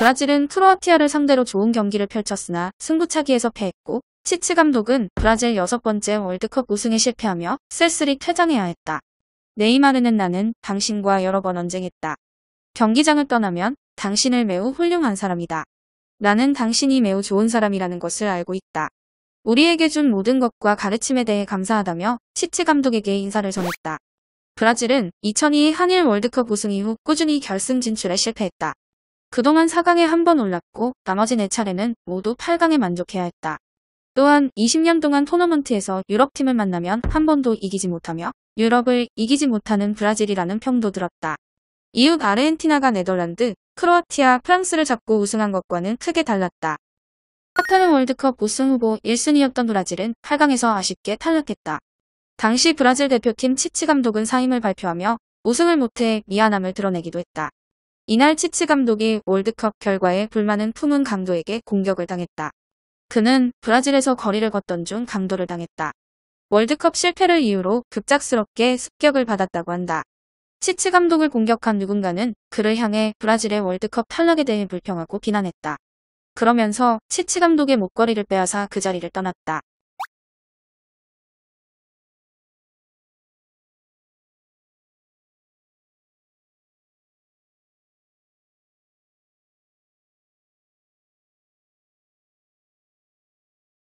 브라질은 프로아티아를 상대로 좋은 경기를 펼쳤으나 승부차기에서 패했고 치츠 감독은 브라질 여섯 번째 월드컵 우승에 실패하며 세스릭 퇴장해야 했다. 네이마르는 나는 당신과 여러 번 언쟁했다. 경기장을 떠나면 당신을 매우 훌륭한 사람이다. 나는 당신이 매우 좋은 사람이라는 것을 알고 있다. 우리에게 준 모든 것과 가르침에 대해 감사하다며 치츠 감독에게 인사를 전했다. 브라질은 2002 한일 월드컵 우승 이후 꾸준히 결승 진출에 실패했다. 그동안 4강에 한 번 올랐고 나머지 4차례는 모두 8강에 만족해야 했다. 또한 20년 동안 토너먼트에서 유럽팀을 만나면 한 번도 이기지 못하며 유럽을 이기지 못하는 브라질이라는 평도 들었다. 이웃 아르헨티나가 네덜란드, 크로아티아, 프랑스를 잡고 우승한 것과는 크게 달랐다. 카타르 월드컵 우승 후보 1순위였던 브라질은 8강에서 아쉽게 탈락했다. 당시 브라질 대표팀 치치 감독은 사임을 발표하며 우승을 못해 미안함을 드러내기도 했다. 이날 치치 감독이 월드컵 결과에 불만은 품은 강도에게 공격을 당했다. 그는 브라질에서 거리를 걷던 중 강도를 당했다. 월드컵 실패를 이유로 급작스럽게 습격을 받았다고 한다. 치치 감독을 공격한 누군가는 그를 향해 브라질의 월드컵 탈락에 대해 불평하고 비난했다. 그러면서 치치 감독의 목걸이를 빼앗아 그 자리를 떠났다.